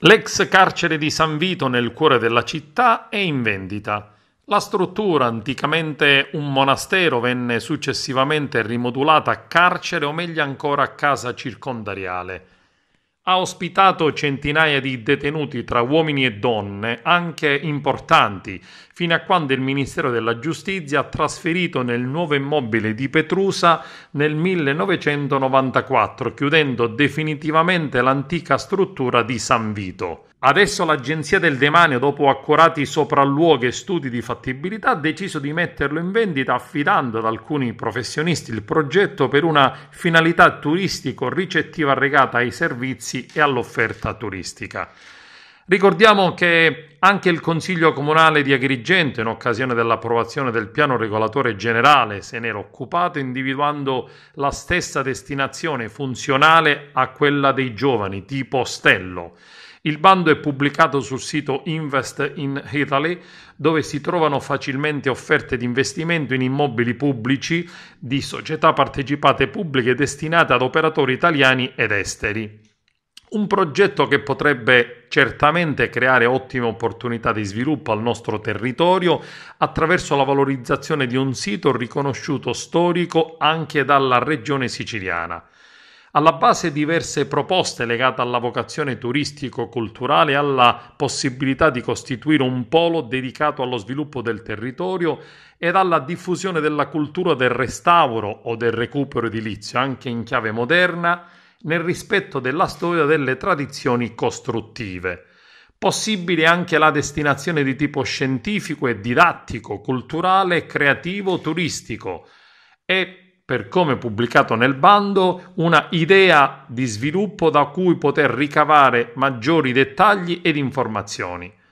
L'ex carcere di San Vito nel cuore della città è in vendita. La struttura, anticamente un monastero, venne successivamente rimodulata a carcere o meglio ancora a casa circondariale ha ospitato centinaia di detenuti tra uomini e donne, anche importanti, fino a quando il Ministero della Giustizia ha trasferito nel nuovo immobile di Petrusa nel 1994, chiudendo definitivamente l'antica struttura di San Vito. Adesso l'Agenzia del Demanio, dopo accurati sopralluoghi e studi di fattibilità, ha deciso di metterlo in vendita affidando ad alcuni professionisti il progetto per una finalità turistico-ricettiva regata ai servizi servizi e all'offerta turistica. Ricordiamo che anche il Consiglio Comunale di Agrigento, in occasione dell'approvazione del piano regolatore generale, se n'era occupato individuando la stessa destinazione funzionale a quella dei giovani, tipo ostello. Il bando è pubblicato sul sito Invest in Italy, dove si trovano facilmente offerte di investimento in immobili pubblici di società partecipate pubbliche destinate ad operatori italiani ed esteri. Un progetto che potrebbe certamente creare ottime opportunità di sviluppo al nostro territorio attraverso la valorizzazione di un sito riconosciuto storico anche dalla regione siciliana. Alla base diverse proposte legate alla vocazione turistico-culturale e alla possibilità di costituire un polo dedicato allo sviluppo del territorio ed alla diffusione della cultura del restauro o del recupero edilizio anche in chiave moderna nel rispetto della storia delle tradizioni costruttive. Possibile anche la destinazione di tipo scientifico e didattico, culturale, creativo, turistico e, per come pubblicato nel bando, una idea di sviluppo da cui poter ricavare maggiori dettagli ed informazioni.